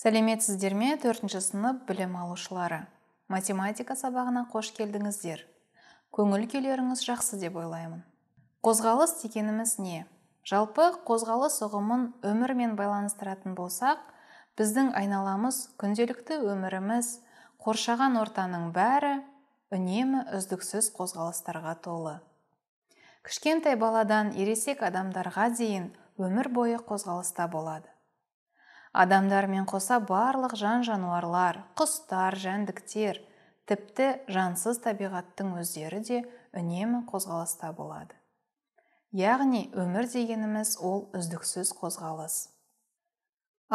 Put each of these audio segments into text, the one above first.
сәлеметсіздер ме төртінші сынып білім алушылары математика сабағына қош келдіңіздер көңіл күйлеріңіз жақсы деп ойлаймын қозғалыс дегеніміз не жалпы қозғалыс ұғымын өмірмен байланыстыратын болсақ біздің айналамыз күнделікті өміріміз қоршаған ортаның бәрі үнемі үздіксіз қозғалыстарға толы кішкентай баладан ересек адамдарға дейін өмір бойы қозғалыста болады адамдармен қоса барлық жан жануарлар құстар жәндіктер тіпті жансыз табиғаттың өздері де үнемі қозғалыста болады яғни өмір дегеніміз ол үздіксіз қозғалыс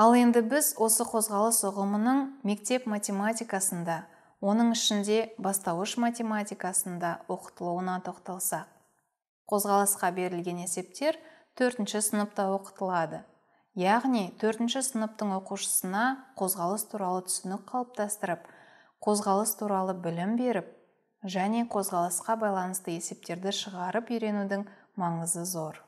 ал енді біз осы қозғалыс ұғымының мектеп математикасында оның ішінде бастауыш математикасында оқытылуына тоқталсақ қозғалысқа берілген есептер төртінші сыныпта оқытылады яғни төртінші сыныптың оқушысына қозғалыс туралы түсінік қалыптастырып қозғалыс туралы білім беріп және қозғалысқа байланысты есептерді шығарып үйренудің маңызы зор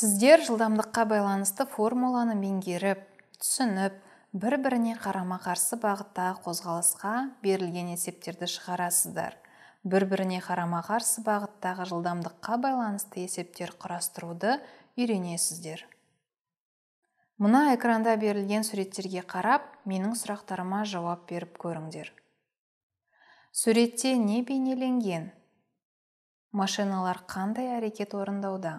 сіздер жылдамдыққа байланысты формуланы меңгеріп түсініп бір біріне қарама қарсы бағытта қозғалысқа берілген есептерді шығарасыздар бір біріне қарама қарсы бағыттағы жылдамдыққа байланысты есептер құрастыруды үйренесіздер мына экранда берілген суреттерге қарап менің сұрақтарыма жауап беріп көріңдер суретте не бейнеленген машиналар қандай әрекет орындауда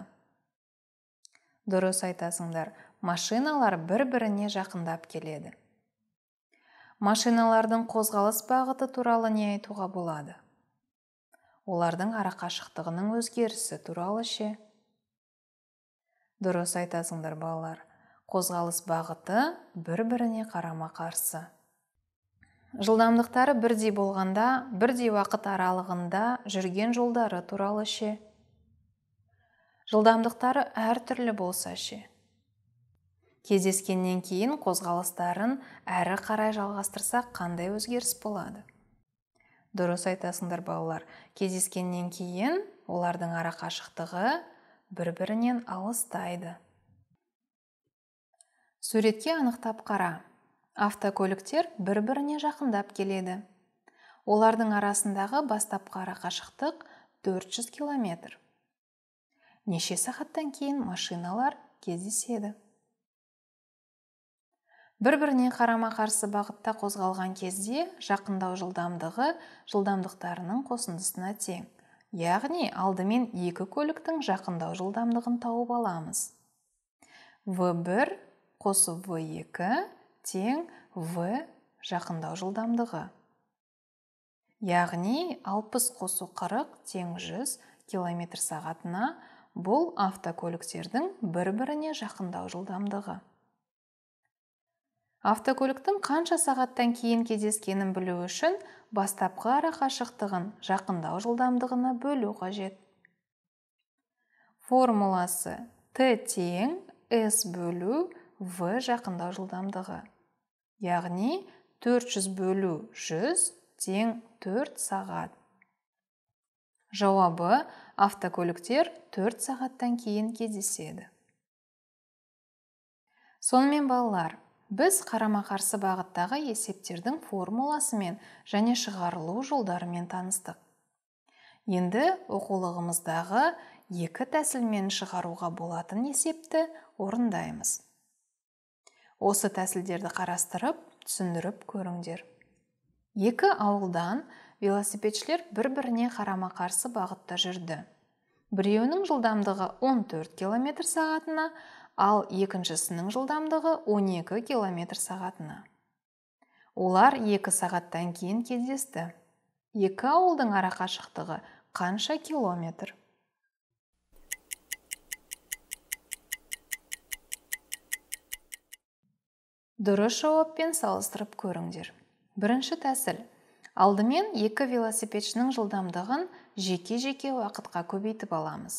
дұрыс айтасыңдар машиналар бір біріне жақындап келеді машиналардың қозғалыс бағыты туралы не айтуға болады олардың арақашықтығының өзгерісі туралы ше дұрыс айтасыңдар балалар қозғалыс бағыты бір біріне қарама қарсы жылдамдықтары бірдей болғанда бірдей уақыт аралығында жүрген жолдары туралы ше жылдамдықтары әртүрлі болса ше кездескеннен кейін қозғалыстарын әрі қарай жалғастырсақ қандай өзгеріс болады дұрыс айтасыңдар балалар кездескеннен кейін олардың арақашықтығы, бір бірінен алыстайды суретке анықтап қара автокөліктер бір біріне жақындап келеді олардың арасындағы бастапқы қашықтық 400 километр неше сағаттан кейін машиналар кездеседі бір біріне қарама қарсы бағытта қозғалған кезде жақындау жылдамдығы жылдамдықтарының қосындысына тең яғни алдымен екі көліктің жақындау жылдамдығын тауып аламыз в1 қосу в2 тең в жақындау жылдамдығы яғни 60 қосу 40 тең 100 километр сағатына бұл автокөліктердің бір біріне жақындау жылдамдығы автокөліктің қанша сағаттан кейін кездескенін білу үшін бастапқы ара қашықтығын жақындау жылдамдығына бөлу қажет формуласы т тең с бөлу в жақындау жылдамдығы яғни 400 бөлу 100 тең 4 сағат жауабы автокөліктер 4 сағаттан кейін кездеседі сонымен балалар біз қарама қарсы бағыттағы есептердің формуласымен және шығарылу жолдарымен таныстық енді оқулығымыздағы екі тәсілмен шығаруға болатын есепті орындаймыз осы тәсілдерді қарастырып түсіндіріп көріңдер екі ауылдан велосипедшілер бір біріне қарама қарсы бағытта жүрді біреуінің жылдамдығы 14 километр сағатына ал екіншісінің жылдамдығы 12 километр сағатына олар екі сағаттан кейін кездесті екі ауылдың шықтығы қанша километр дұрыс жауаппен салыстырып көріңдер бірінші тәсіл алдымен екі велосипедшінің жылдамдығын жеке жеке уақытқа көбейтіп аламыз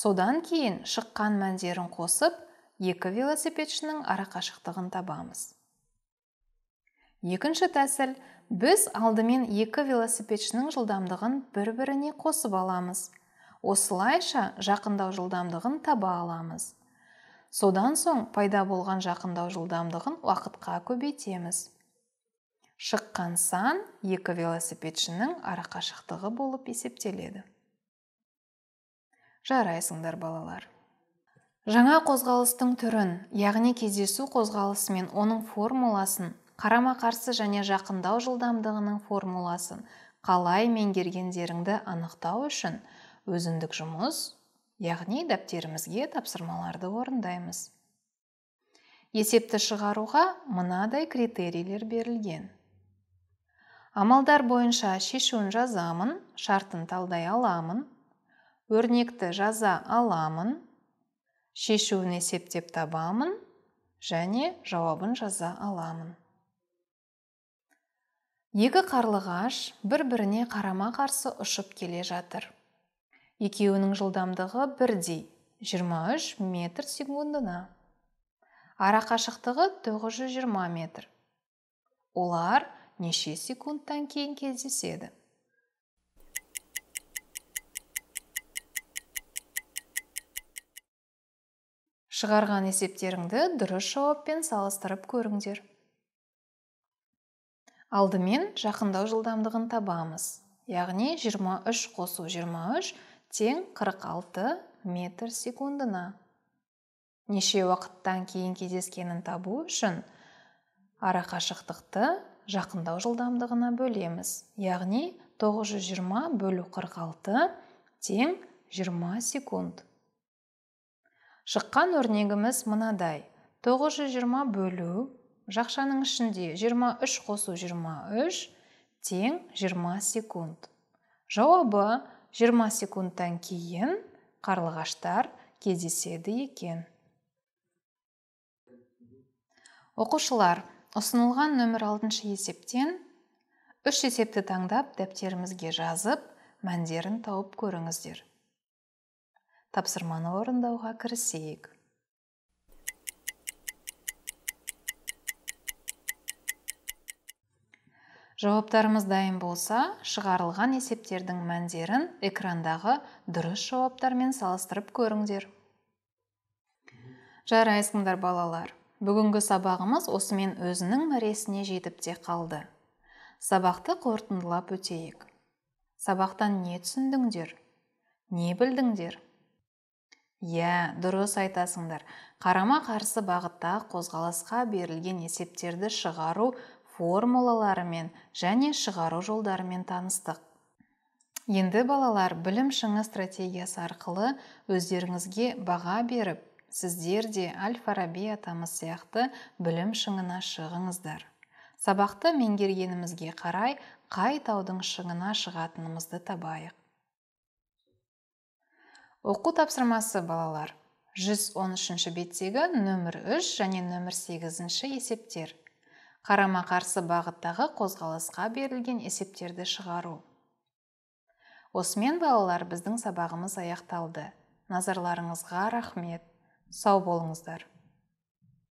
содан кейін шыққан мәндерін қосып екі велосипедшінің арақашықтығын табамыз екінші тәсіл біз алдымен екі велосипедшінің жылдамдығын бір біріне қосып аламыз осылайша жақындау жылдамдығын таба аламыз содан соң пайда болған жақындау жылдамдығын уақытқа көбейтеміз шыққан сан екі велосипедшінің арақашықтығы болып есептеледі жарайсыңдар балалар жаңа қозғалыстың түрін яғни кездесу қозғалысы мен оның формуласын қарама қарсы және жақындау жылдамдығының формуласын қалай меңгергендеріңді анықтау үшін өзіндік жұмыс яғни дәптерімізге тапсырмаларды орындаймыз есепті шығаруға мынадай критерийлер берілген амалдар бойынша шешуін жазамын шартын талдай аламын өрнекті жаза аламын шешуін есептеп табамын және жауабын жаза аламын екі қарлығаш бір біріне қарама қарсы ұшып келе жатыр екеуінің жылдамдығы бірдей 23 метр секундына ара қашықтығы 920 метр олар неше секундтан кейін кездеседі шығарған есептеріңді дұрыс жауаппен салыстырып көріңдер алдымен жақындау жылдамдығын табамыз яғни 23 қосу 23 тең 46 метр секундына неше уақыттан кейін кездескенін табу үшін арақашықтықты жақындау жылдамдығына бөлеміз яғни 920 бөлу 46 тең 20 секунд шыққан өрнегіміз мынадай 920 бөлу жақшаның ішінде 23 қосу 23 тең 20 секунд жауабы 20 секундтан кейін қарлығаштар кездеседі екен оқушылар ұсынылған нөмір алтыншы есептен үш есепті таңдап дәптерімізге жазып мәндерін тауып көріңіздер тапсырманы орындауға кірісейік жауаптарымыз дайын болса шығарылған есептердің мәндерін экрандағы дұрыс жауаптармен салыстырып көріңдер жарайсыңдар балалар бүгінгі сабағымыз осымен өзінің мәресіне жетіп те қалды сабақты қорытындылап өтейік сабақтан не түсіндіңдер не білдіңдер иә дұрыс айтасыңдар қарама қарсы бағытта қозғалысқа берілген есептерді шығару формулаларымен және шығару жолдарымен таныстық енді балалар білім шыңы стратегиясы арқылы өздеріңізге баға беріп сіздер де әл фараби атамыз сияқты білім шыңына шығыңыздар сабақты меңгергенімізге қарай қай таудың шыңына шығатынымызды табайық оқу тапсырмасы балалар 113 беттегі нөмір 3 және нөмір 8 есептер қарама қарсы бағыттағы қозғалысқа берілген есептерді шығару осымен балалар біздің сабағымыз аяқталды назарларыңызға рахмет сау болыңыздар